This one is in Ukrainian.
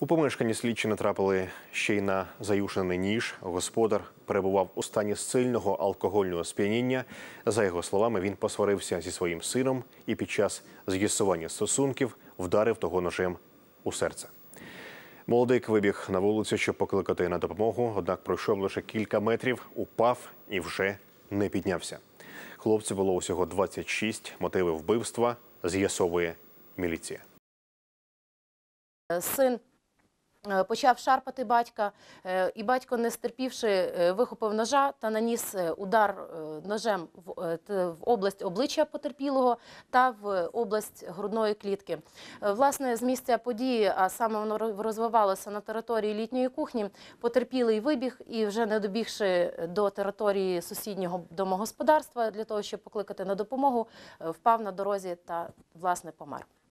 У помешканні слідчі натрапили ще й на заюшений ніж. Господар перебував у стані сильного алкогольного сп'яніння. За його словами, він посварився зі своїм сином і під час з'ясування стосунків вдарив того ножем у серце. Молодик вибіг на вулицю, щоб покликати на допомогу. Однак пройшов лише кілька метрів, упав і вже не піднявся. Хлопцю було усього 26 мотиви вбивства. З'ясовує міліція. Син Е, почав шарпати батька, е, і батько, не стерпівши, е, вихопив ножа та наніс удар ножем в область обличчя потерпілого та в область грудної клітки. Власне, з місця події, а саме воно розвивалося на території літньої кухні, потерпілий вибіг і, вже не добігши до території сусіднього домогосподарства для того, щоб покликати на допомогу, впав на дорозі та власне помер.